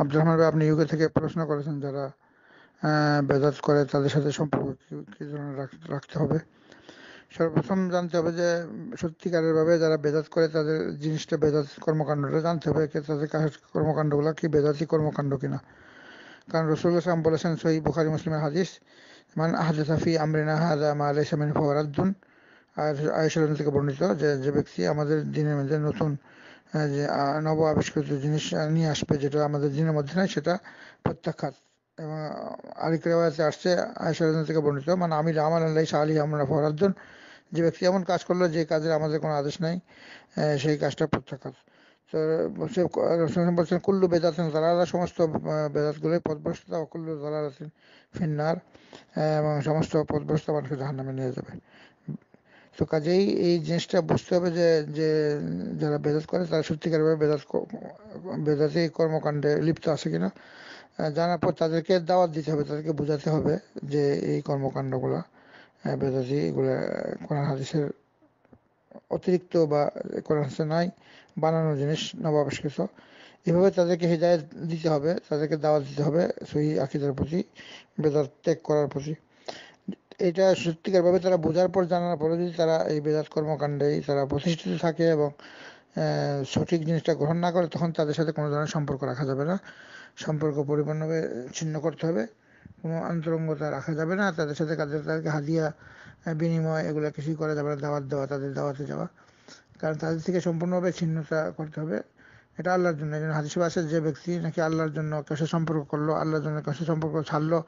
আব্দুর রহমান ভাই আপনি ইউকে থেকে প্রশ্ন করেছেন যারা বেদাত করে তাদের সাথে সম্পর্ক কি ধরনের রাখতে হবে সর্বপ্রথম জানতে হবে যে সত্যিকারের ভাবে যারা বেদাত করে তাদের জিনিসটা বেদাত কর্মকাণ্ডটা জানতে হবে তাদের কর্মকাণ্ডগুলো কি বেদাতি কর্মকাণ্ড কিনা কারণ রসুল্লাহ সাল্লাম বলেছেন সহি বুখারি মুসলিমের হাদিস মান হাফি আমরিনা হাজা মা আলাই সামিন ফরাদ্দুন আর থেকে বর্ণিত যে যে ব্যক্তি আমাদের দিনের মধ্যে নতুন হ্যাঁ, যে নব আবিষ্কৃত জিনিস নিয়ে আসবে যেটা আমাদের দিনের মধ্যে নাই সেটা প্রত্যাখ্যাত এবং আরেক রেওয়াজে আসছে আয়সার থেকে বর্ণিত মানে আমি আমার আল্লাহ সাহালি আমরা ফরাদ্দন যে ব্যক্তি এমন কাজ করলো যে কাজের আমাদের কোনো আদেশ নাই সেই কাজটা প্রত্যাখ্যাত তো বলছেন কুল্লু বেদাতেন দালালা সমস্ত বেদাতগুলোই পদভ্রষ্টতা কুল্লু আছেন ফিন্নার এবং সমস্ত পদভ্রষ্ট মানুষকে নামে নিয়ে যাবে তো কাজেই এই জিনিসটা বুঝতে হবে যে যে যারা বেদাত করে তারা সত্যিকারভাবে বেদাত বেদাতে এই কর্মকাণ্ডে লিপ্ত আছে কিনা জানার পর তাদেরকে দাওয়াত দিতে হবে তাদেরকে বোঝাতে হবে যে এই কর্মকাণ্ডগুলো বেদাতি এগুলো কোরআন হাদিসের অতিরিক্ত বা কোরআন হাদিসে নাই বানানো জিনিস নবাবিষ্কৃত এভাবে তাদেরকে হৃদায়ত দিতে হবে তাদেরকে দাওয়াত দিতে হবে সেই আকিদার প্রতি বেদাত ত্যাগ করার প্রতি এটা সত্যিকারভাবে তারা বোঝার পর জানার পরে যদি তারা এই বেদাত কর্মকাণ্ডে তারা প্রতিষ্ঠিত থাকে এবং সঠিক জিনিসটা গ্রহণ না করে তখন তাদের সাথে কোনো ধরনের সম্পর্ক রাখা যাবে না সম্পর্ক পরিপূর্ণভাবে ছিন্ন করতে হবে কোনো অন্তরঙ্গতা রাখা যাবে না তাদের সাথে কাদের তাদেরকে হাদিয়া বিনিময় এগুলো কিছুই করা যাবে না দাওয়াত দেওয়া তাদের দাওয়াতে যাওয়া কারণ তাদের থেকে সম্পূর্ণভাবে ছিন্নতা করতে হবে এটা আল্লাহর জন্য একজন হাদিসে আছে যে ব্যক্তি নাকি আল্লাহর জন্য কেউ সম্পর্ক করলো আল্লাহর জন্য কেউ সম্পর্ক ছাড়লো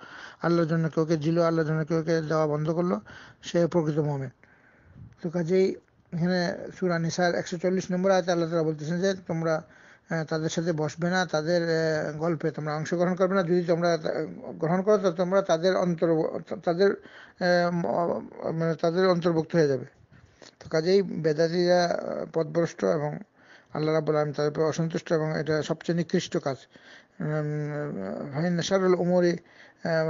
আল্লাহর জন্য কেউকে দিল আল্লাহর জন্য কেউকে দেওয়া বন্ধ করলো সে প্রকৃত মোমেন তো কাজেই এখানে সুরা নিসার একশো চল্লিশ নম্বর আছে আল্লাহ তালা বলতেছেন যে তোমরা তাদের সাথে বসবে না তাদের গল্পে তোমরা অংশগ্রহণ করবে না যদি তোমরা গ্রহণ করো তো তোমরা তাদের অন্তর তাদের মানে তাদের অন্তর্ভুক্ত হয়ে যাবে তো কাজেই বেদাতিরা পথভ্রষ্ট এবং আল্লাহ রাবুল আলম তাদের উপর অসন্তুষ্ট এবং এটা সবচেয়ে নিকৃষ্ট কাজ শারুল উমরি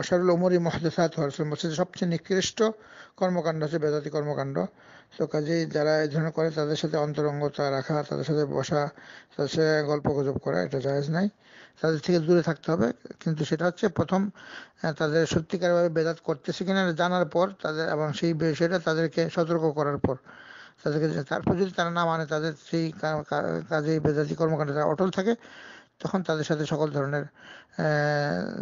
শারুল উমরি মহাদাত হরসুল সবচেয়ে নিকৃষ্ট কর্মকাণ্ড হচ্ছে বেদাতি কর্মকাণ্ড তো কাজেই যারা এই ধরনের করে তাদের সাথে অন্তরঙ্গতা রাখা তাদের সাথে বসা তাদের সাথে গল্প গুজব করা এটা জায়জ নাই তাদের থেকে দূরে থাকতে হবে কিন্তু সেটা হচ্ছে প্রথম তাদের সত্যিকারভাবে বেদাত করতেছে কিনা জানার পর তাদের এবং সেই বিষয়টা তাদেরকে সতর্ক করার পর তাদেরকে তারপর যদি তারা না মানে তাদের সেই কাজে বেদাতি কর্মকাণ্ডে তারা অটল থাকে তখন তাদের সাথে সকল ধরনের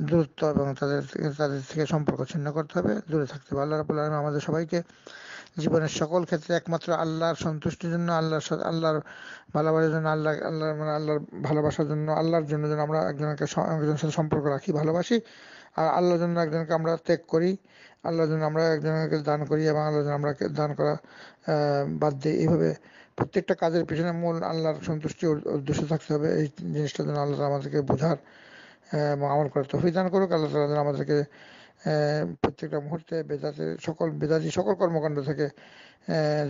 দূরত্ব এবং তাদের তাদের থেকে সম্পর্ক ছিন্ন করতে হবে দূরে থাকতে হবে আল্লাহ রাবুল আলম আমাদের সবাইকে জীবনের সকল ক্ষেত্রে একমাত্র আল্লাহর সন্তুষ্টির জন্য আল্লাহর আল্লাহর ভালোবাসার জন্য আল্লাহ আল্লাহ মানে আল্লাহর ভালোবাসার জন্য আল্লাহর জন্য যেন আমরা একজনকে একজনের সাথে সম্পর্ক রাখি ভালোবাসি আর আল্লাহর জন্য একজনকে আমরা ত্যাগ করি আল্লাহর জন্য আমরা একজনকে দান করি এবং আল্লাহর জন্য আমরা দান করা বাদ দিই এইভাবে প্রত্যেকটা কাজের পিছনে মূল আল্লাহর সন্তুষ্টি উদ্দেশ্য থাকতে হবে এই জিনিসটা যেন আল্লাহ আমাদেরকে বোঝার এবং আমল করার তফি দান করুক আল্লাহ তালা যেন আমাদেরকে প্রত্যেকটা মুহূর্তে বেদাতের সকল বেদাতি সকল কর্মকাণ্ড থেকে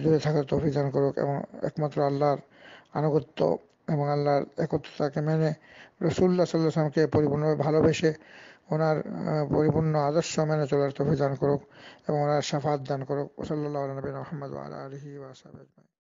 দূরে থাকার তৌফিক দান করুক এবং একমাত্র আল্লাহর আনুগত্য এবং আল্লাহর একত্রতাকে মেনে রসুল্লাহ সাল্লাহ সালামকে পরিপূর্ণভাবে ভালোবেসে ওনার পরিপূর্ণ আদর্শ মেনে চলার তৌফিক দান করুক এবং ওনার সাফাত দান করুক সাল্লাহ নবীন আহমদ আলহি ওয়াসাব